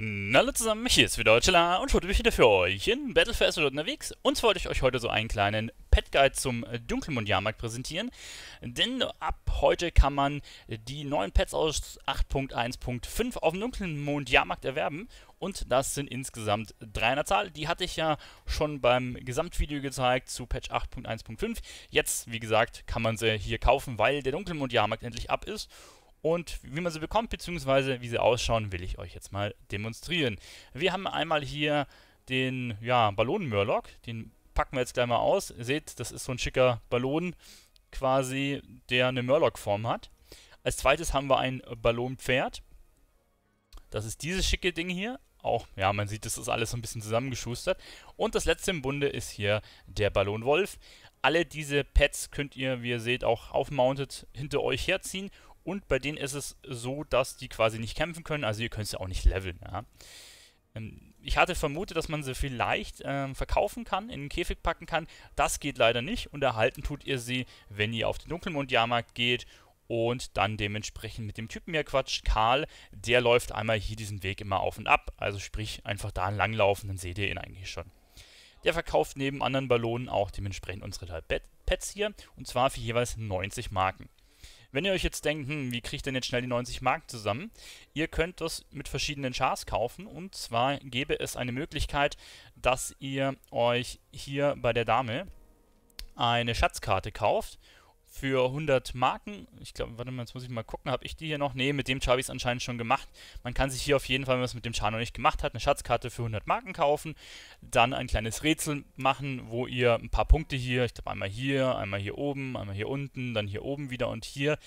Hallo zusammen, hier ist wieder Chilla und heute bin ich wieder für euch in Battle for Azeroth unterwegs. Und zwar wollte ich euch heute so einen kleinen Pet Guide zum Dunkelmond-Jahrmarkt präsentieren, denn ab heute kann man die neuen Pets aus 8.1.5 auf dem Dunkelmond-Jahrmarkt erwerben und das sind insgesamt 300 Zahl. Die hatte ich ja schon beim Gesamtvideo gezeigt zu Patch 8.1.5. Jetzt, wie gesagt, kann man sie hier kaufen, weil der Dunkelmond-Jahrmarkt endlich ab ist und wie man sie bekommt bzw. wie sie ausschauen, will ich euch jetzt mal demonstrieren. Wir haben einmal hier den ja, Ballon-Murloc, den packen wir jetzt gleich mal aus. Ihr seht, das ist so ein schicker Ballon quasi, der eine Murloc-Form hat. Als zweites haben wir ein Ballonpferd. Das ist dieses schicke Ding hier. Auch, ja, man sieht, das ist alles so ein bisschen zusammengeschustert. Und das letzte im Bunde ist hier der Ballonwolf. Alle diese Pets könnt ihr, wie ihr seht, auch aufmounted hinter euch herziehen und bei denen ist es so, dass die quasi nicht kämpfen können, also ihr könnt sie auch nicht leveln. Ja. Ähm, ich hatte vermutet, dass man sie vielleicht ähm, verkaufen kann, in den Käfig packen kann. Das geht leider nicht und erhalten tut ihr sie, wenn ihr auf den Dunkelmond-Jahrmarkt geht und dann dementsprechend mit dem Typen hier quatscht. Karl, der läuft einmal hier diesen Weg immer auf und ab, also sprich einfach da langlaufen, dann seht ihr ihn eigentlich schon. Der verkauft neben anderen Ballonen auch dementsprechend unsere drei Pets hier und zwar für jeweils 90 Marken. Wenn ihr euch jetzt denkt, hm, wie kriege ich denn jetzt schnell die 90 Mark zusammen? Ihr könnt das mit verschiedenen Chars kaufen und zwar gäbe es eine Möglichkeit, dass ihr euch hier bei der Dame eine Schatzkarte kauft für 100 Marken. Ich glaube, warte mal, jetzt muss ich mal gucken, habe ich die hier noch? Nee, mit dem Char habe ich es anscheinend schon gemacht. Man kann sich hier auf jeden Fall, wenn man es mit dem Char noch nicht gemacht hat, eine Schatzkarte für 100 Marken kaufen, dann ein kleines Rätsel machen, wo ihr ein paar Punkte hier, ich glaube einmal hier, einmal hier oben, einmal hier unten, dann hier oben wieder und hier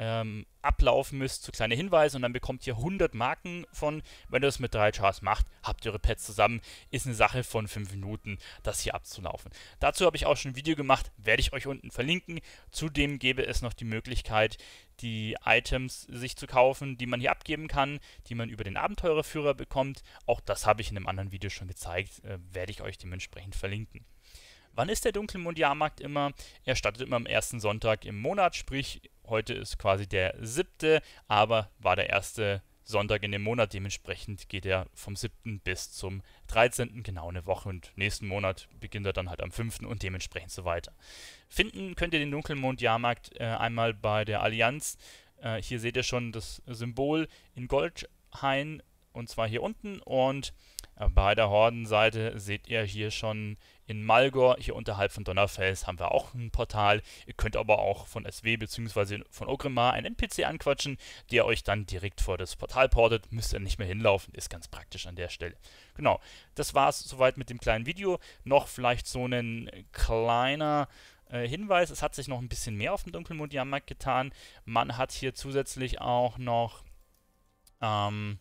ähm, ablaufen müsst, so kleine Hinweise und dann bekommt ihr 100 Marken von. Wenn ihr das mit drei Chars macht, habt ihr eure Pets zusammen. Ist eine Sache von 5 Minuten, das hier abzulaufen. Dazu habe ich auch schon ein Video gemacht, werde ich euch unten verlinken. Zudem gäbe es noch die Möglichkeit, die Items sich zu kaufen, die man hier abgeben kann, die man über den Abenteurerführer bekommt. Auch das habe ich in einem anderen Video schon gezeigt, äh, werde ich euch dementsprechend verlinken. Wann ist der Dunkelmond-Jahrmarkt immer? Er startet immer am ersten Sonntag im Monat, sprich heute ist quasi der siebte, aber war der erste Sonntag in dem Monat. Dementsprechend geht er vom 7. bis zum 13. genau eine Woche und nächsten Monat beginnt er dann halt am 5. und dementsprechend so weiter. Finden könnt ihr den Dunkelmond-Jahrmarkt äh, einmal bei der Allianz. Äh, hier seht ihr schon das Symbol in Goldhain und zwar hier unten und äh, bei der Hordenseite seht ihr hier schon in Malgor, hier unterhalb von Donnerfels, haben wir auch ein Portal. Ihr könnt aber auch von SW bzw. von Ogrimmar einen NPC anquatschen, der euch dann direkt vor das Portal portet. Müsst ihr nicht mehr hinlaufen, ist ganz praktisch an der Stelle. Genau, das war es soweit mit dem kleinen Video. Noch vielleicht so ein kleiner... Äh, Hinweis, es hat sich noch ein bisschen mehr auf dem Dunkelmond-Jahrmarkt getan. Man hat hier zusätzlich auch noch ähm,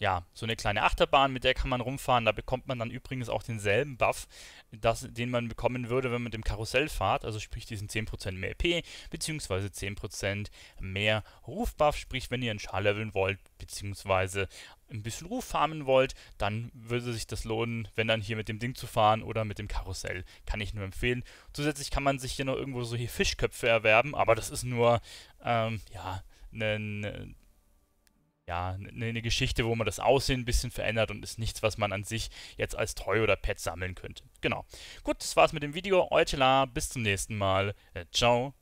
ja, so eine kleine Achterbahn, mit der kann man rumfahren. Da bekommt man dann übrigens auch denselben Buff, das, den man bekommen würde, wenn man mit dem Karussell fahrt. Also sprich diesen 10% mehr EP, beziehungsweise 10% mehr Rufbuff. Sprich, wenn ihr einen Char leveln wollt, beziehungsweise ein bisschen Ruf farmen wollt, dann würde sich das lohnen, wenn dann hier mit dem Ding zu fahren oder mit dem Karussell. Kann ich nur empfehlen. Zusätzlich kann man sich hier noch irgendwo so hier Fischköpfe erwerben, aber das ist nur, ähm, ja, ein ja, ne, ne, eine Geschichte, wo man das Aussehen ein bisschen verändert und ist nichts, was man an sich jetzt als Toy oder Pet sammeln könnte. Genau. Gut, das war's mit dem Video. Euch la, bis zum nächsten Mal. Äh, ciao.